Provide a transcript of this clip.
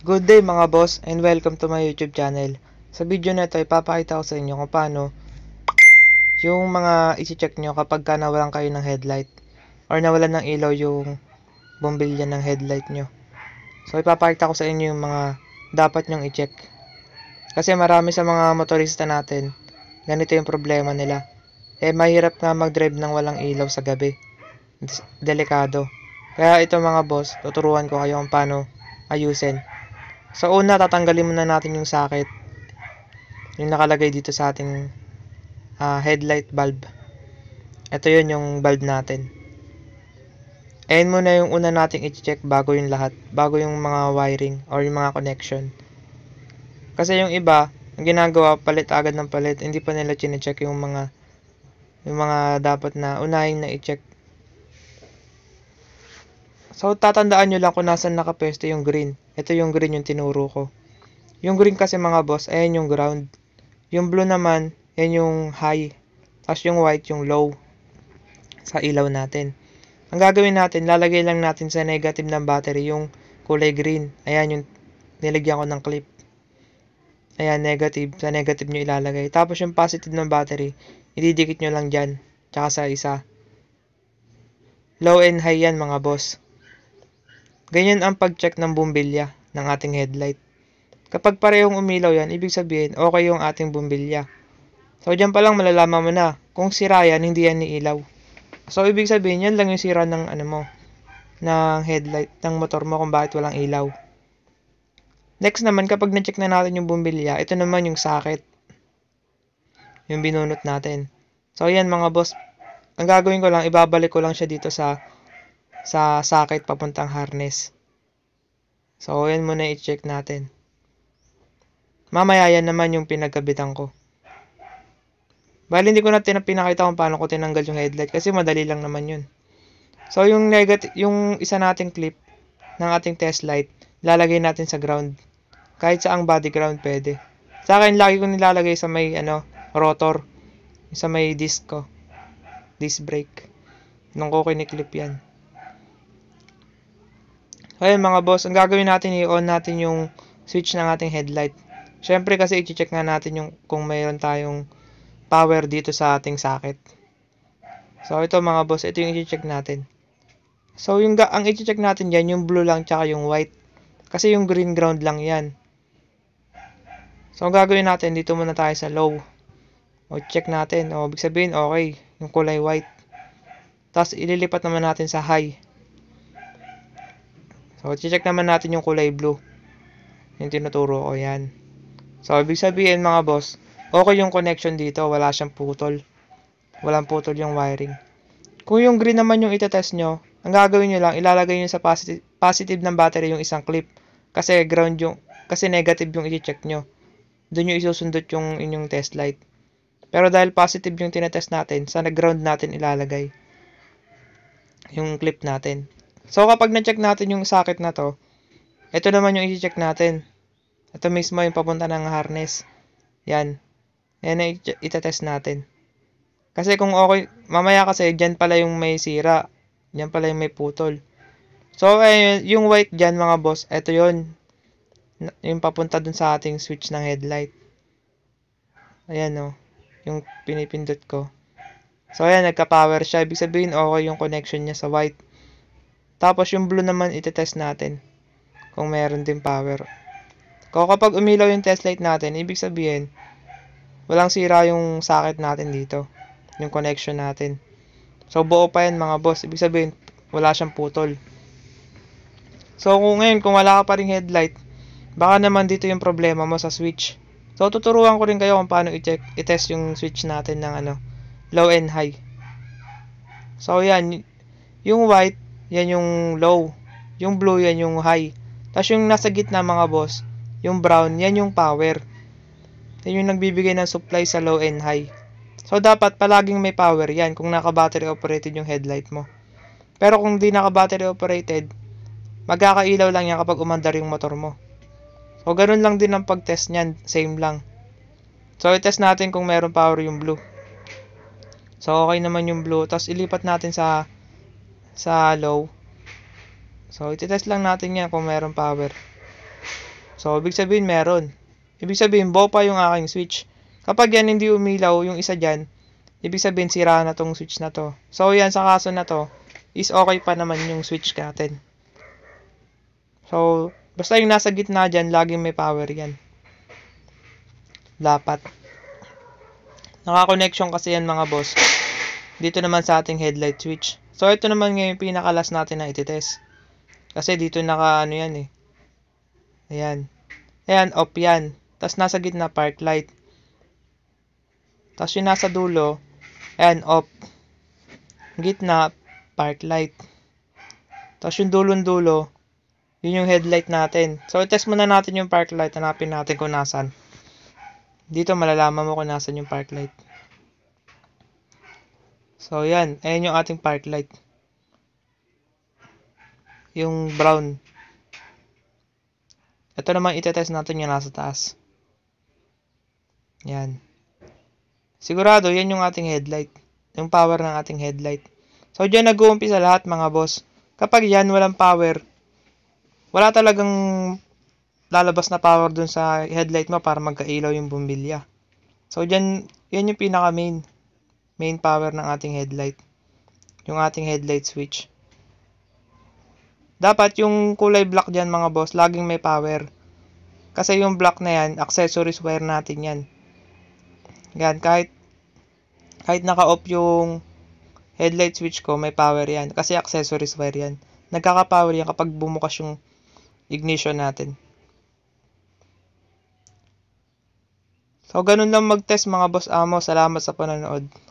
Good day mga boss and welcome to my YouTube channel. Sa video na ito ipapakita ko sa inyo kung paano yung mga isi-check nyo kapag ka nawalan kayo ng headlight or nawalan ng ilaw yung bombilya ng headlight nyo. So ipapakita ko sa inyo yung mga dapat nyong i-check. Kasi marami sa mga motorista natin, ganito yung problema nila. Eh mahirap nga mag-drive ng walang ilaw sa gabi. Delikado. Kaya ito mga boss, tuturuan ko kayo kung paano ayusin sa una, tatanggalin muna natin yung socket. Yung nakalagay dito sa ating uh, headlight bulb. Ito yun yung bulb natin. Ayan muna yung una nating i-check bago yung lahat. Bago yung mga wiring or yung mga connection. Kasi yung iba, ang ginagawa, palit agad ng palit. Hindi pa nila chine-check yung mga yung mga dapat na unahin na i-check. So, tatandaan nyo lang kung nasan nakapwesto yung green. Ito yung green yung tinuro ko. Yung green kasi mga boss, ayan yung ground. Yung blue naman, ayan yung high. Tapos yung white, yung low. Sa ilaw natin. Ang gagawin natin, lalagay lang natin sa negative ng battery yung kulay green. Ayan yung nilagyan ko ng clip. Ayan, negative. Sa negative nyo ilalagay. Tapos yung positive ng battery, ididikit nyo lang dyan. Tsaka sa isa. Low and high yan mga boss. Ganyan ang pag-check ng bumbilya ng ating headlight. Kapag parehong umilaw yan, ibig sabihin okay yung ating bumbilya. So diyan pa lang malalaman mo na kung sira yan, hindi yan niilaw. So ibig sabihin yan lang yung sira ng ano mo, ng headlight ng motor mo kung bakit walang ilaw. Next naman kapag na-check na natin yung bumbilya, ito naman yung socket. Yung binunot natin. So ayan mga boss, ang gagawin ko lang, ibabalik ko lang siya dito sa sa socket papuntang harness. So, yan muna i-check natin. Mamaya yan naman yung pinagkabitan ko. Bali, hindi ko na pinakita kung paano ko tinanggal yung headlight kasi madali lang naman yun. So, yung, negative, yung isa nating clip ng ating test light, lalagay natin sa ground. Kahit sa ang body ground pwede. Sa akin, lagi ko nilalagay sa may ano, rotor. Sa may disc ko. Disc brake. Nung ko kiniklip yan. Okay mga boss, ang gagawin natin i-on natin yung switch ng ating headlight. Siyempre kasi i-check nga natin yung kung mayroon tayong power dito sa ating socket. So ito mga boss, ito yung i-check natin. So yung ang i-check natin yan, yung blue lang tsaka yung white. Kasi yung green ground lang yan. So ang gagawin natin, dito muna tayo sa low. O check natin. O ibig sabihin, okay, yung kulay white. Tapos ililipat naman natin sa high. So, check naman natin yung kulay blue. Yung tinuturo ko, yan. So, ibig sabihin mga boss, okay yung connection dito, wala siyang putol. Walang putol yung wiring. Kung yung green naman yung itetest nyo, ang gagawin nyo lang, ilalagay nyo sa positive, positive ng battery yung isang clip. Kasi ground yung, kasi negative yung i-check nyo. Doon nyo isusundot yung inyong test light. Pero dahil positive yung tinetest natin, sa ground natin ilalagay yung clip natin. So, kapag na-check natin yung socket na to, ito naman yung i-check natin. Ito mismo yung papunta ng harness. Yan. Yan ang itetest natin. Kasi kung okay, mamaya kasi dyan pala yung may sira. Dyan pala yung may putol. So, eh, yung white dyan mga boss, ito yon Yung papunta dun sa ating switch ng headlight. Ayan o. Oh, yung pinipindot ko. So, ayan, nagka-power siya. Ibig sabihin, okay yung connection niya sa white. Tapos yung blue naman itetest natin kung meron din power. Kung kapag umilaw yung test light natin, ibig sabihin, walang sira yung socket natin dito. Yung connection natin. So, buo pa yan mga boss. Ibig sabihin, wala siyang putol. So, kung ngayon, kung wala ka pa rin headlight, baka naman dito yung problema mo sa switch. So, tuturuan ko rin kayo kung paano i-test yung switch natin ng ano, low and high. So, yan. Yung white, yan yung low. Yung blue, yan yung high. Tapos yung nasa gitna mga boss, yung brown, yan yung power. Yan yung nagbibigay ng supply sa low and high. So, dapat palaging may power yan kung naka-battery operated yung headlight mo. Pero kung di naka-battery operated, magkakailaw lang yan kapag umandar yung motor mo. So, ganun lang din ang pag-test niyan. Same lang. So, i-test natin kung meron power yung blue. So, okay naman yung blue. Tapos, ilipat natin sa sa low. So, itetest lang natin yan kung meron power. So, ibig sabihin meron. Ibig sabihin, bopa yung aking switch. Kapag yan hindi umilaw, yung isa dyan, ibig sabihin sira na tong switch na to. So, yan sa kaso na to, is okay pa naman yung switch natin. So, basta yung nasa gitna dyan, laging may power yan. Dapat. Nakakonnection kasi yan mga boss. Dito naman sa ating headlight switch. So, ito naman ngayon pinaka-last natin na ititest. Kasi dito naka ano yan eh. Ayan. Ayan, off yan. Tapos nasa gitna park light. Tapos yung nasa dulo, ayan, off. Gitna, park light. Tapos yung dulong dulo, yun yung headlight natin. So, test muna natin yung park light. Hanapin natin kung nasan. Dito malalaman mo kung nasan yung park light. So, yan. Ayan yung ating park light. Yung brown. Ito naman itetest natin yung nasa taas. Yan. Sigurado, yan yung ating headlight. Yung power ng ating headlight. So, dyan nag-uumpisa lahat mga boss. Kapag yan, walang power, wala talagang lalabas na power dun sa headlight mo para magkailaw yung bumbilya. So, dyan, yan yung pinaka-main main power ng ating headlight. Yung ating headlight switch. Dapat yung kulay black dyan mga boss, laging may power. Kasi yung black na yan, accessories wire natin yan. Yan, kahit, kahit naka-off yung headlight switch ko, may power yan. Kasi accessories wire yan. Nagkaka-power yan kapag bumukas yung ignition natin. So, ganun lang mag-test mga boss amo. Salamat sa panonood.